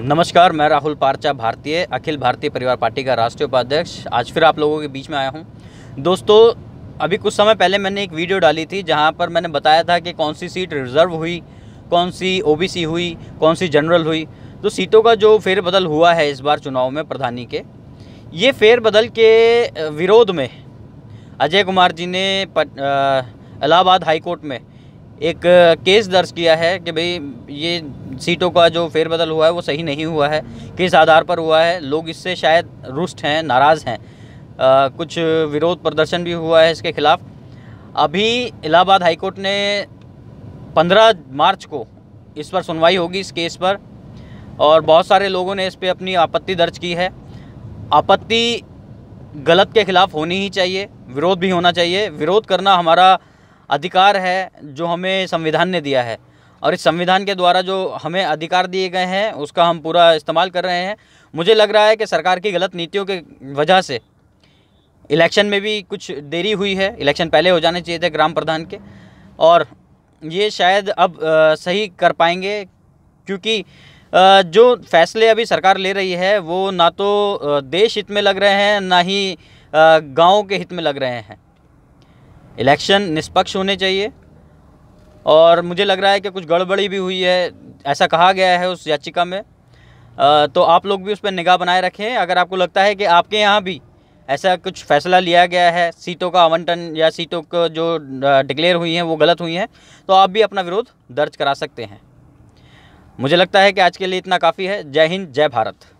नमस्कार मैं राहुल पारचा भारतीय अखिल भारतीय परिवार पार्टी का राष्ट्रीय उपाध्यक्ष आज फिर आप लोगों के बीच में आया हूँ दोस्तों अभी कुछ समय पहले मैंने एक वीडियो डाली थी जहाँ पर मैंने बताया था कि कौन सी सीट रिजर्व हुई कौन सी ओबीसी हुई कौन सी जनरल हुई तो सीटों का जो फेरबदल हुआ है इस बार चुनाव में प्रधानी के ये फेरबदल के विरोध में अजय कुमार जी ने इलाहाबाद हाईकोर्ट में एक केस दर्ज किया है कि भाई ये सीटों का जो फेरबदल हुआ है वो सही नहीं हुआ है किस आधार पर हुआ है लोग इससे शायद रुष्ट हैं नाराज़ हैं कुछ विरोध प्रदर्शन भी हुआ है इसके खिलाफ अभी इलाहाबाद हाईकोर्ट ने 15 मार्च को इस पर सुनवाई होगी इस केस पर और बहुत सारे लोगों ने इस पर अपनी आपत्ति दर्ज की है आपत्ति गलत के खिलाफ होनी ही चाहिए विरोध भी होना चाहिए विरोध करना हमारा अधिकार है जो हमें संविधान ने दिया है और इस संविधान के द्वारा जो हमें अधिकार दिए गए हैं उसका हम पूरा इस्तेमाल कर रहे हैं मुझे लग रहा है कि सरकार की गलत नीतियों के वजह से इलेक्शन में भी कुछ देरी हुई है इलेक्शन पहले हो जाने चाहिए थे ग्राम प्रधान के और ये शायद अब आ, सही कर पाएंगे क्योंकि आ, जो फैसले अभी सरकार ले रही है वो ना तो देश हित में लग रहे हैं ना ही गाँव के हित में लग रहे हैं इलेक्शन निष्पक्ष होने चाहिए और मुझे लग रहा है कि कुछ गड़बड़ी भी हुई है ऐसा कहा गया है उस याचिका में तो आप लोग भी उस पर निगाह बनाए रखें अगर आपको लगता है कि आपके यहाँ भी ऐसा कुछ फैसला लिया गया है सीटों का आवंटन या सीटों को जो डिक्लेयर हुई हैं वो गलत हुई हैं तो आप भी अपना विरोध दर्ज करा सकते हैं मुझे लगता है कि आज के लिए इतना काफ़ी है जय हिंद जय भारत